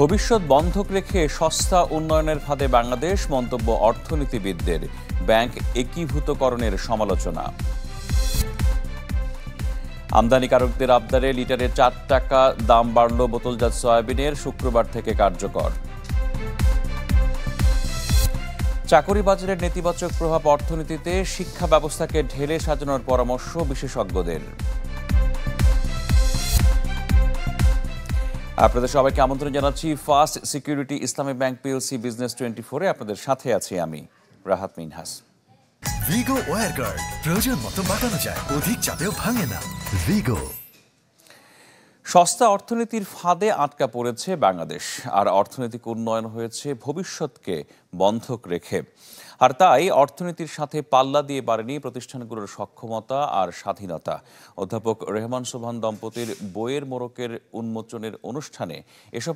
ভবিষ্যৎ বন্ধক রেখে সস্তা উন্নয়নের ফাঁদে বাংলাদেশ মন্তব্য অর্থনীতিবিদদের ব্যাংক একীভূতকরণের সমালোচনা আমদানিকারকদের আবদারে লিটারে চার টাকা দাম বাড়ল বোতলজাত সয়াবিনের শুক্রবার থেকে কার্যকর চাকরি বাজারের নেতিবাচক প্রভাব অর্থনীতিতে শিক্ষা ব্যবস্থাকে ঢেলে সাজানোর পরামর্শ বিশেষজ্ঞদের আপনাদের সবাইকে আমন্ত্রণ জানাচ্ছি first security Islami bank PLC business twenty ফোরে আপনাদের সাথে আছি আমি রাহাত মিনহাস ভিগো ওয়ার গার্ড প্রয়োজন মতো বাঁকানো যায় অধিক চাপেও ভাঙে না ভিগো সস্তা অর্থনীতির ফাঁদে আটকা পড়েছে বাংলাদেশ আর অর্থনৈতিক উন্নয়ন হয়েছে ভবিষ্যৎকে বন্ধক রেখে আর তাই অর্থনীতির সাথে পাল্লা দিয়ে বাড়েনি প্রতিষ্ঠানগুলোর সক্ষমতা আর স্বাধীনতা অধ্যাপক রেহমান সোভান দম্পতির বইয়ের মোড়কের উন্মোচনের অনুষ্ঠানে এসব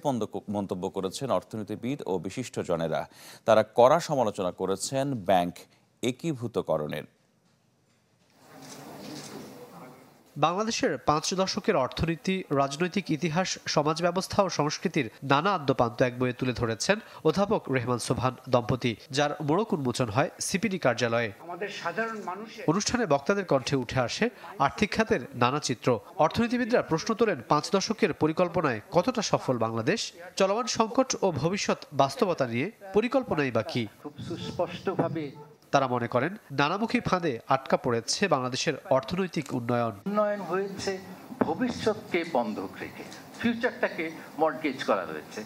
মন্তব্য করেছেন অর্থনীতিবিদ ও বিশিষ্টজনেরা তারা কড়া সমালোচনা করেছেন ব্যাংক একীভূতকরণের বাংলাদেশের পাঁচ দশকের অর্থনীতি রাজনৈতিক ইতিহাস সমাজ ব্যবস্থা ও সংস্কৃতির নানা আদ্যপান্ত এক বইয়ে তুলে ধরেছেন অধ্যাপক রেহমান সোভান দম্পতি যার মোড়ক উন্মোচন হয় সিপিডি কার্যালয়ে অনুষ্ঠানে বক্তাদের কণ্ঠে উঠে আসে আর্থিক খাতের নানা চিত্র অর্থনীতিবিদরা প্রশ্ন তোলেন পাঁচ দশকের পরিকল্পনায় কতটা সফল বাংলাদেশ চলমান সংকট ও ভবিষ্যৎ বাস্তবতা নিয়ে পরিকল্পনাই বা কি সুস্পষ্টভাবে তারা মনে করেন নানামুখী ফাঁদে আটকা পড়েছে বাংলাদেশের অর্থনৈতিক উন্নয়ন উন্নয়ন হয়েছে ভবিষ্যৎকে বন্ধক রেখে ফিউচারটাকে মর্গেজ করা হয়েছে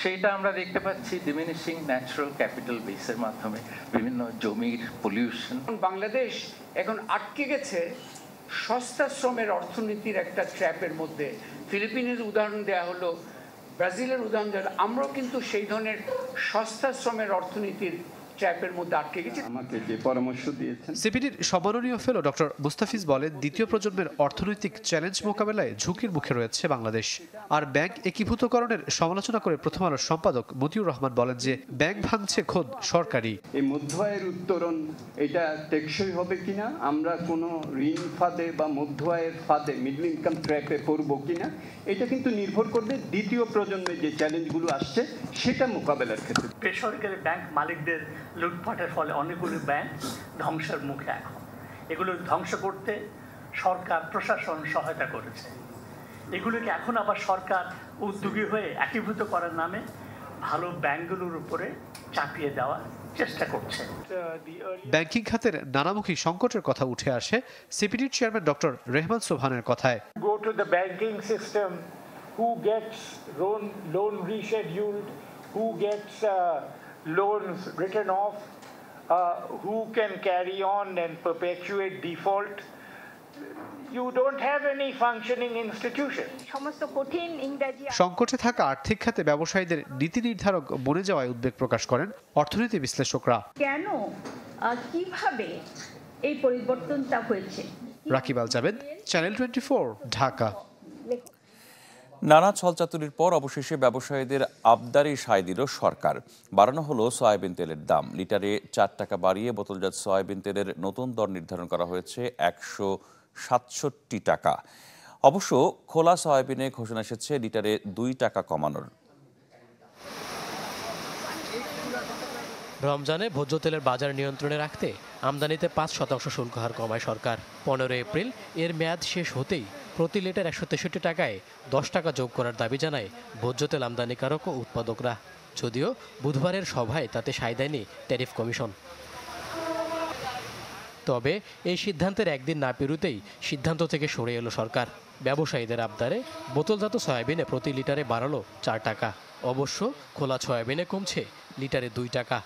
সেইটা আমরা দেখতে পাচ্ছি ডিমিনিশিং ন্যাচারাল ক্যাপিটাল বেসের মাধ্যমে বিভিন্ন জমির পলিউশন বাংলাদেশ এখন আটকে গেছে সস্তা শ্রমের অর্থনীতির একটা ট্র্যাপের মধ্যে ফিলিপিনের উদাহরণ দেয়া হলো ব্রাজিলের উদাহরণ দেওয়া আমরাও কিন্তু সেই ধরনের সস্তা শ্রমের অর্থনীতির ট্র্যাপের মধ্যে আটকে গেছে আমাকে পরামর্শ দিয়েছেন সিপিডির সমাননীয় ফেলো ডক্টর মুস্তাফিজ বলেন দ্বিতীয় প্রজন্মের অর্থনৈতিক চ্যালেঞ্জ মোকাবেলায় ঝুঁকির মুখে রয়েছে বাংলাদেশ আর ব্যাংক একীভূতকরণের সমালোচনা করে প্রথম আলোর সম্পাদক মতিউর রহমান বলেন যে ব্যাংক ভাঙছে খোদ সরকারি এই মধ্য আয়ের উত্তরণ এটা টেকসই হবে কিনা আমরা কোনো ঋণ ফাঁদে বা মধ্য আয়ের ফাঁদে মিডল ইনকাম ট্র্যাপে পড়ব কিনা এটা কিন্তু নির্ভর করবে দ্বিতীয় প্রজন্মের যে চ্যালেঞ্জগুলো আসছে সেটা মোকাবেলার ক্ষেত্রে বেসরকারি ব্যাংক মালিকদের লুটপাটের ফলে অনেকগুলি ব্যাংক ধ্বংসের মুখে এখন এগুলো ধ্বংস করতে সরকার প্রশাসন সহায়তা করেছে এগুলোকে এখন আবার সরকার উদ্যোগী হয়ে একীভূত করার নামে ভালো ব্যাংকগুলোর উপরে চাপিয়ে দেওয়ার চেষ্টা করছে ব্যাংকিং খাতের নানামুখী সংকটের কথা উঠে আসে সিপিডি চেয়ারম্যান ডক্টর রেহমান সোহানের কথায় go to the banking system who gets loan loan rescheduled who gets loans written off, uh, who can carry on and perpetuate default. You don't have any functioning institution. সংকটে থাকা আর্থিক খাতে ব্যবসায়ীদের নীতি নির্ধারক বনে যাওয়ায় উদ্বেগ প্রকাশ করেন অর্থনীতি বিশ্লেষকরা কেন কিভাবে এই পরিবর্তনটা হয়েছে রাকিব আল জাবেদ চ্যানেল টোয়েন্টি ঢাকা নানা ছলচাতুরির পর অবশেষে ব্যবসায়ীদের আবদারি সায় দিল সরকার বাড়ানো হলো সয়াবিন তেলের দাম লিটারে চার টাকা বাড়িয়ে বোতলজাত সয়াবিন তেলের নতুন দর নির্ধারণ করা হয়েছে একশো সাতষট্টি টাকা অবশ্য খোলা সয়াবিনে ঘোষণা এসেছে লিটারে দুই টাকা কমানোর রমজানে ভোজ্য তেলের বাজার নিয়ন্ত্রণে রাখতে আমদানিতে পাঁচ শতাংশ শুল্ক হার কমায় সরকার পনেরোই এপ্রিল এর মেয়াদ শেষ হতেই প্রতি লিটার একশো তেষট্টি টাকায় দশ টাকা যোগ করার দাবি জানায় ভোজ্য তেল আমদানিকারক ও উৎপাদকরা যদিও বুধবারের সভায় তাতে সায় দেয়নি ট্যারিফ কমিশন তবে এই সিদ্ধান্তের একদিন না পেরুতেই সিদ্ধান্ত থেকে সরে এলো সরকার ব্যবসায়ীদের আবদারে বোতলজাত সয়াবিনে প্রতি লিটারে বাড়ালো চার টাকা অবশ্য খোলা সয়াবিনে কমছে লিটারে দুই টাকা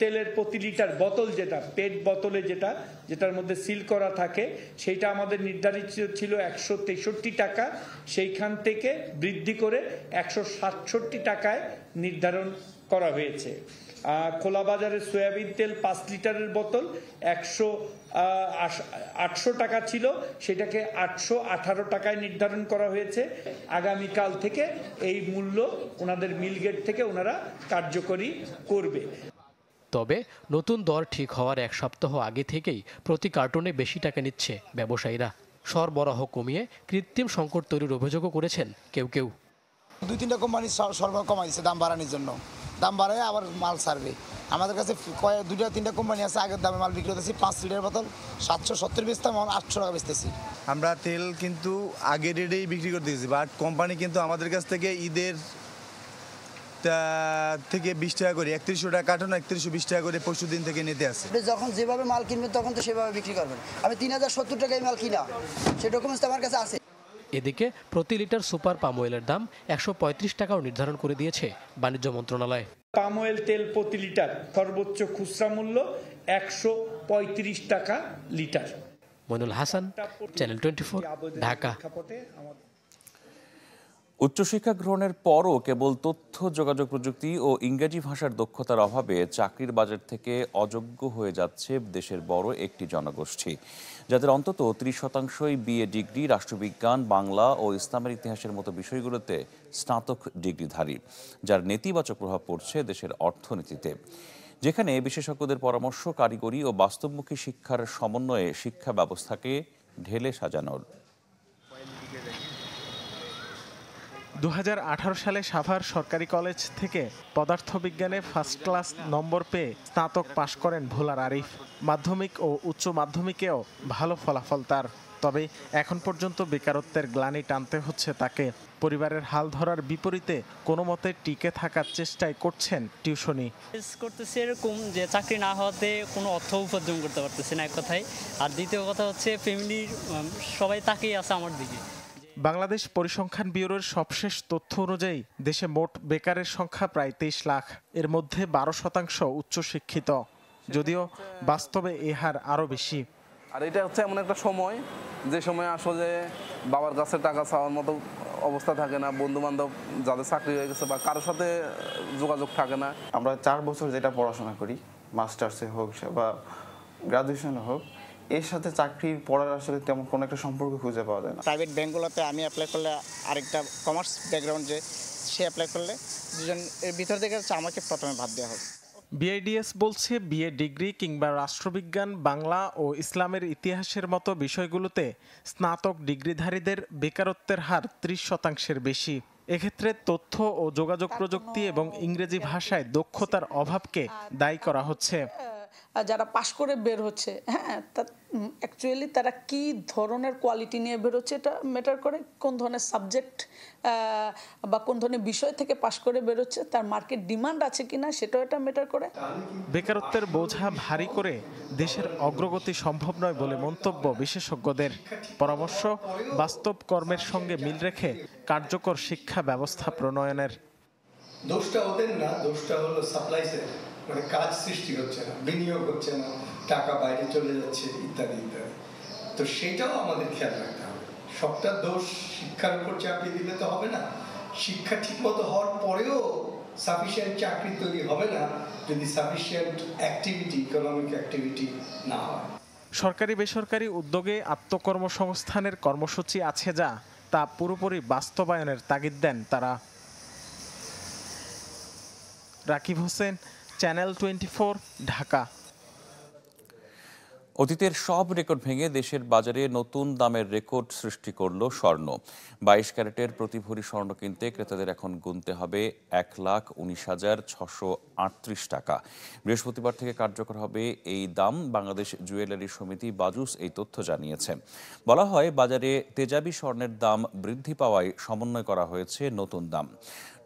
তেলের প্রতি লিটার বোতল যেটা পেট বোতলে যেটা যেটার মধ্যে সিল করা থাকে সেইটা আমাদের নির্ধারিত ছিল একশো তেষট্টি টাকা সেইখান থেকে বৃদ্ধি করে একশো সাতষট্টি টাকায় নির্ধারণ করা হয়েছে খোলা বাজারে সয়াবিন তেল পাঁচ লিটারের বোতল একশো আটশো টাকা ছিল সেটাকে আটশো আঠারো টাকায় নির্ধারণ করা হয়েছে আগামীকাল থেকে এই মূল্য ওনাদের মিলগেট থেকে ওনারা কার্যকরী করবে তবে নতুন দর ঠিক হওয়ার এক সপ্তাহ আগে থেকেই প্রতি কার্টুনে বেশি টাকা নিচ্ছে ব্যবসায়ীরা সরবরাহ কমিয়ে কৃত্রিম সংকট তৈরির অভিযোগও করেছেন কেউ কেউ দুই তিনটা কোম্পানি সরবরাহ কমাই দিচ্ছে দাম বাড়ানোর জন্য দাম বাড়ায় আবার মাল ছাড়বে আমাদের কাছে কয়েক দুইটা তিনটা কোম্পানি আছে আগের দামে মাল বিক্রি করতেছি পাঁচ লিটার বোতল সাতশো সত্তর বেচতাম এখন আটশো টাকা বেচতেছি আমরা তেল কিন্তু আগে রেটেই বিক্রি করতেছি বাট কোম্পানি কিন্তু আমাদের কাছ থেকে ঈদের থেকে বিশ টাকা করে একত্রিশশো টাকা কাটানো একত্রিশশো বিশ টাকা করে পরশু দিন থেকে নিতে আসে যখন যেভাবে মাল কিনবেন তখন তো সেভাবে বিক্রি করবেন আমি তিন হাজার সত্তর টাকায় মাল কিনা সে ডকুমেন্টস আমার কাছে আছে এদিকে প্রতি লিটার সুপার পাম অয়েলের দাম একশো পঁয়ত্রিশ টাকাও নির্ধারণ করে দিয়েছে বাণিজ্য মন্ত্রণালয় পাম অয়েল তেল প্রতি লিটার সর্বোচ্চ খুচরা মূল্য একশো পঁয়ত্রিশ টাকা litre Monul Hasan channel twenty Dhaka উচ্চশিক্ষা গ্রহণের পরও কেবল তথ্য যোগাযোগ প্রযুক্তি ও ইংরেজি ভাষার দক্ষতার অভাবে চাকরির বাজার থেকে অযোগ্য হয়ে যাচ্ছে দেশের বড় একটি জনগোষ্ঠী যাদের অন্তত ত্রিশ শতাংশই বিএ ডিগ্রি রাষ্ট্রবিজ্ঞান বাংলা ও ইসলামের ইতিহাসের মতো বিষয়গুলোতে স্নাতক ডিগ্রিধারী যার নেতিবাচক প্রভাব পড়ছে দেশের অর্থনীতিতে যেখানে বিশেষজ্ঞদের পরামর্শ কারিগরি ও বাস্তবমুখী শিক্ষার সমন্বয়ে শিক্ষা ব্যবস্থাকে ঢেলে সাজানোর দু সালে সাভার সরকারি কলেজ থেকে পদার্থবিজ্ঞানে ফার্স্ট ক্লাস নম্বর পেয়ে স্নাতক পাশ করেন ভোলার আরিফ মাধ্যমিক ও উচ্চ মাধ্যমিকেও ভালো ফলাফল তার তবে এখন পর্যন্ত বেকারত্বের গ্লানি টানতে হচ্ছে তাকে পরিবারের হাল ধরার বিপরীতে কোনো মতে টিকে থাকার চেষ্টাই করছেন টিউশনি করতেছে এরকম যে চাকরি না হওয়াতে কোনো অর্থ উপার্জন করতে পারতেছে না এক কথায় আর দ্বিতীয় কথা হচ্ছে ফ্যামিলির সবাই তাকেই আছে আমার দিকে বাংলাদেশ পরিসংখ্যান ব্যুরোর সবশেষ তথ্য অনুযায়ী দেশে মোট বেকারের সংখ্যা প্রায় তেইশ লাখ এর মধ্যে বারো শতাংশ উচ্চশিক্ষিত যদিও বাস্তবে এ হার আরও বেশি আর এটা হচ্ছে এমন একটা সময় যে সময় আসলে বাবার কাছে টাকা চাওয়ার মতো অবস্থা থাকে না বন্ধু বান্ধব যাদের চাকরি হয়ে গেছে বা কারোর সাথে যোগাযোগ থাকে না আমরা চার বছর যেটা পড়াশোনা করি মাস্টার্সে হোক বা গ্রাজুয়েশনে হোক এর সাথে চাকরির পড়ার আসলে তেমন কোনো একটা সম্পর্ক খুঁজে পাওয়া যায় না প্রাইভেট ব্যাঙ্কগুলোতে আমি অ্যাপ্লাই করলে আরেকটা কমার্স ব্যাকগ্রাউন্ড যে সে অ্যাপ্লাই করলে দুজন এর ভিতর থেকে আমাকে প্রথমে ভাত দেওয়া হবে বিআইডিএস বলছে বিএ ডিগ্রি কিংবা রাষ্ট্রবিজ্ঞান বাংলা ও ইসলামের ইতিহাসের মতো বিষয়গুলোতে স্নাতক ডিগ্রিধারীদের বেকারত্বের হার ত্রিশ শতাংশের বেশি এক্ষেত্রে তথ্য ও যোগাযোগ প্রযুক্তি এবং ইংরেজি ভাষায় দক্ষতার অভাবকে দায়ী করা হচ্ছে যারা পাশ করে বের হচ্ছে হ্যাঁ তা অ্যাকচুয়ালি তারা কি ধরনের কোয়ালিটি নিয়ে বেরোচ্ছে এটা ম্যাটার করে কোন ধরনের সাবজেক্ট বা কোন ধরনের বিষয় থেকে পাশ করে বেরোচ্ছে তার মার্কেট ডিমান্ড আছে কিনা সেটাও এটা ম্যাটার করে বেকারত্বের বোঝা ভারী করে দেশের অগ্রগতি সম্ভব নয় বলে মন্তব্য বিশেষজ্ঞদের পরামর্শ বাস্তব কর্মের সঙ্গে মিল রেখে কার্যকর শিক্ষা ব্যবস্থা প্রণয়নের দোষটা ওদের না দোষটা হলো সাপ্লাই সাইড মানে কাজ সৃষ্টি হচ্ছে না বিনিয়োগ হচ্ছে না টাকা বাইরে চলে যাচ্ছে ইত্যাদি ইত্যাদি তো সেটাও আমাদের খেয়াল রাখতে হবে সবটা দোষ শিক্ষার উপর চাপিয়ে দিলে তো হবে না শিক্ষা ঠিকমতো হওয়ার পরেও সাফিসিয়েন্ট চাকরি তৈরি হবে না যদি সাফিসিয়েন্ট অ্যাক্টিভিটি ইকোনমিক অ্যাক্টিভিটি না হয় সরকারি বেসরকারি উদ্যোগে আত্মকর্মসংস্থানের কর্মসূচি আছে যা তা পুরোপুরি বাস্তবায়নের তাগিদ দেন তারা রাকিব হোসেন চ্যানেল টোয়েন্টি ঢাকা অতীতের সব রেকর্ড ভেঙে দেশের বাজারে নতুন দামের রেকর্ড সৃষ্টি করল স্বর্ণ বাইশ ক্যারেটের প্রতি ভরি স্বর্ণ কিনতে ক্রেতাদের এখন গুনতে হবে এক লাখ উনিশ হাজার ছশো আটত্রিশ টাকা বৃহস্পতিবার থেকে কার্যকর হবে এই দাম বাংলাদেশ জুয়েলারি সমিতি বাজুস এই তথ্য জানিয়েছে বলা হয় বাজারে তেজাবি স্বর্ণের দাম বৃদ্ধি পাওয়ায় সমন্বয় করা হয়েছে নতুন দাম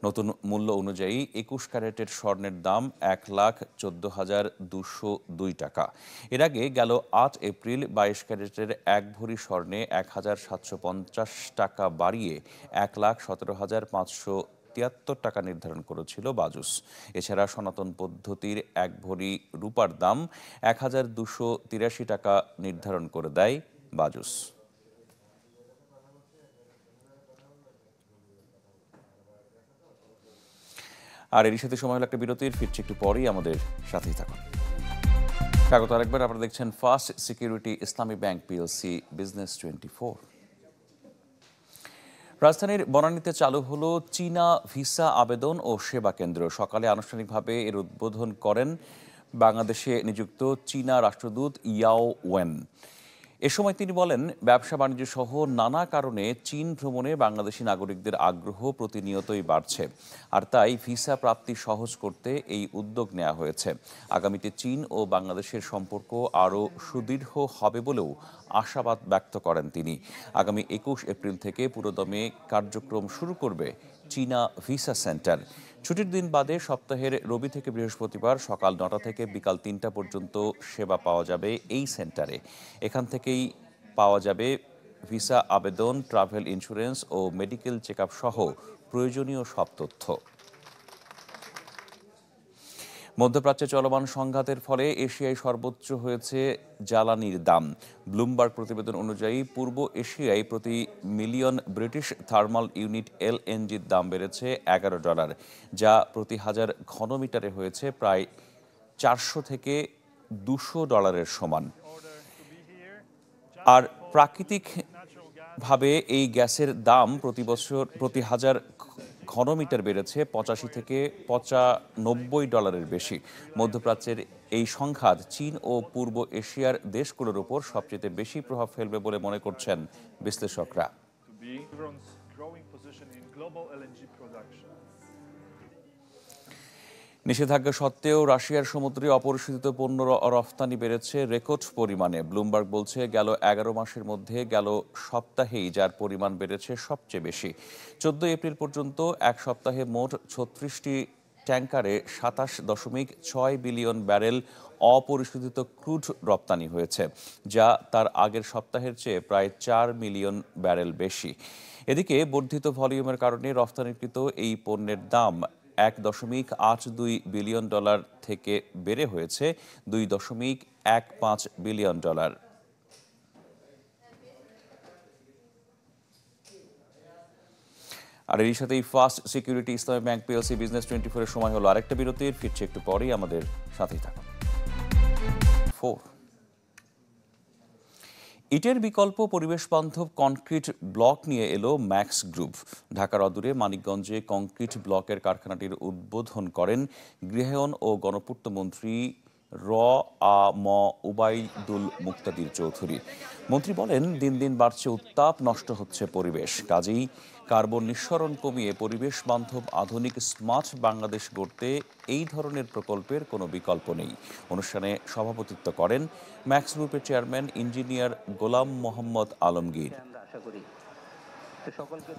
নতুন মূল্য অনুযায়ী একুশ ক্যারেটের স্বর্ণের দাম এক লাখ চোদ্দ হাজার দুশো দুই টাকা এর আগে গেল আট এপ্রিল বাইশ ক্যারেটের এক ভরি স্বর্ণে এক হাজার সাতশো পঞ্চাশ টাকা বাড়িয়ে এক লাখ সতেরো হাজার পাঁচশো তিয়াত্তর টাকা নির্ধারণ করেছিল বাজুস এছাড়া সনাতন পদ্ধতির এক ভরি রূপার দাম এক হাজার দুশো তিরাশি টাকা নির্ধারণ করে দেয় বাজুস আর এরই সাথে সময় হলো একটা বিরতির ফিরছে একটু পরেই আমাদের সাথেই থাকুন স্বাগত আরেকবার আপনারা দেখছেন first security Islami bank PLC business twenty four রাজধানীর বনানীতে চালু হলো চীনা ভিসা আবেদন ও সেবা কেন্দ্র সকালে আনুষ্ঠানিকভাবে এর উদ্বোধন করেন বাংলাদেশে নিযুক্ত চীনা রাষ্ট্রদূত ইয়াও ওয়েন এ সময় তিনি বলেন ব্যবসা বাণিজ্য সহ নানা কারণে চীন ভ্রমণে বাংলাদেশি নাগরিকদের আগ্রহ প্রতিনিয়তই বাড়ছে আর তাই ভিসা প্রাপ্তি সহজ করতে এই উদ্যোগ নেওয়া হয়েছে আগামীতে চীন ও বাংলাদেশের সম্পর্ক আরও সুদীর্ঘ হবে বলেও আশাবাদ ব্যক্ত করেন তিনি আগামী একুশ এপ্রিল থেকে পুরোদমে কার্যক্রম শুরু করবে চীনা ভিসা সেন্টার ছুটির দিন বাদে সপ্তাহের রবি থেকে বৃহস্পতিবার সকাল নটা থেকে বিকাল তিনটা পর্যন্ত সেবা পাওয়া যাবে এই সেন্টারে এখান থেকেই পাওয়া যাবে ভিসা আবেদন ট্রাভেল ইন্স্যুরেন্স ও মেডিকেল চেক সহ প্রয়োজনীয় সব তথ্য মধ্যপ্রাচ্যে চলমান সংঘাতের ফলে এশিয়ায় সর্বোচ্চ হয়েছে জ্বালানির দাম ব্লুমবার্গ প্রতিবেদন অনুযায়ী পূর্ব এশিয়ায় প্রতি মিলিয়ন ব্রিটিশ থার্মাল ইউনিট এলএনজির দাম বেড়েছে এগারো ডলার যা প্রতি হাজার ঘনমিটারে হয়েছে প্রায় চারশো থেকে দুশো ডলারের সমান আর প্রাকৃতিকভাবে এই গ্যাসের দাম প্রতি বছর প্রতি হাজার ঘনমিটার বেড়েছে পঁচাশি থেকে পঁচানব্বই ডলারের বেশি মধ্যপ্রাচ্যের এই সংঘাত চীন ও পূর্ব এশিয়ার দেশগুলোর উপর সবচেয়ে বেশি প্রভাব ফেলবে বলে মনে করছেন বিশ্লেষকরা নিষেধাজ্ঞা সত্ত্বেও রাশিয়ার সমুদ্রে অপরিশোধিত পণ্য রফতানি বেড়েছে রেকর্ড পরিমাণে ব্লুমবার্গ বলছে গেল এগারো মাসের মধ্যে গেল সপ্তাহেই যার পরিমাণ বেড়েছে সবচেয়ে বেশি চোদ্দ এপ্রিল পর্যন্ত এক সপ্তাহে মোট ছত্রিশটি ট্যাঙ্কারে সাতাশ দশমিক ছয় বিলিয়ন ব্যারেল অপরিশোধিত ক্রুড রপ্তানি হয়েছে যা তার আগের সপ্তাহের চেয়ে প্রায় চার মিলিয়ন ব্যারেল বেশি এদিকে বর্ধিত ভলিউমের কারণে রফতানিকৃত এই পণ্যের দাম এক দশমিক আট দুই বিলিয়ন ডলার থেকে বেড়ে হয়েছে দুই দশমিক এক পাঁচ বিলিয়ন ডলার আর এর সাথেই first security Islami bank PLC business twenty ফোরের সময় হলো আরেকটা বিরতির ফিরছে একটু পরেই আমাদের সাথেই থাকুন ফোর ইটের বিকল্প পরিবেশ বান্ধব কনক্রিট ব্লক নিয়ে এলো ম্যাক্স গ্রুপ ঢাকার অদূরে মানিকগঞ্জে কংক্রিট ব্লকের কারখানাটির উদ্বোধন করেন গৃহায়ন ও গণপূর্ত মন্ত্রী র আ ম উবাইদুল মুক্তাদির চৌধুরী মন্ত্রী বলেন দিন দিন বাড়ছে উত্তাপ নষ্ট হচ্ছে পরিবেশ কাজেই কার্বন নিঃসরণ কমিয়ে পরিবেশ বান্ধব আধুনিক স্মার্ট বাংলাদেশ গড়তে এই ধরনের প্রকল্পের কোনো বিকল্প নেই অনুষ্ঠানে সভাপতিত্ব করেন ম্যাক্স গ্রুপের চেয়ারম্যান ইঞ্জিনিয়ার গোলাম মোহাম্মদ আলমগীর আশা করি সকলকে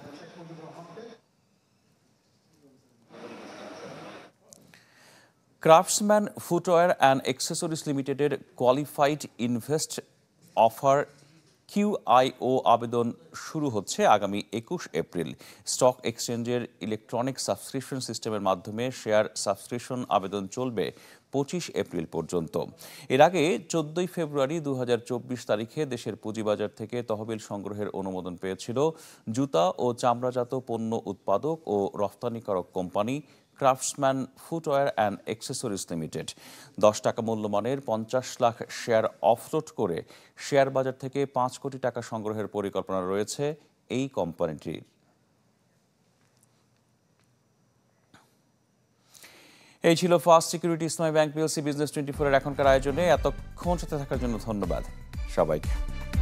ক্রাফটসম্যান ফুটওয়্যার অ্যান্ড অ্যাক্সেসরিজ লিমিটেডের কোয়ালিফাইড ইনভেস্ট অফার কিউআইও আবেদন শুরু হচ্ছে আগামী একুশ এপ্রিল স্টক এক্সচেঞ্জের ইলেকট্রনিক সাবস্ক্রিপশন সিস্টেমের মাধ্যমে শেয়ার সাবস্ক্রিপশন আবেদন চলবে পঁচিশ এপ্রিল পর্যন্ত এর আগে চোদ্দই ফেব্রুয়ারি দু তারিখে দেশের পুঁজিবাজার থেকে তহবিল সংগ্রহের অনুমোদন পেয়েছিল জুতা ও চামড়াজাত পণ্য উৎপাদক ও রফতানিকারক company Craftsman Footwear and Accessories Limited দশ টাকা মূল্যমানের পঞ্চাশ লাখ শেয়ার অফলোড করে শেয়ার বাজার থেকে পাঁচ কোটি টাকা সংগ্রহের পরিকল্পনা রয়েছে এই কোম্পানিটির এই ছিল first security Islami bank PLC business twenty ফোরের এখনকার আয়োজনে এতক্ষণ সাথে থাকার জন্য ধন্যবাদ সবাইকে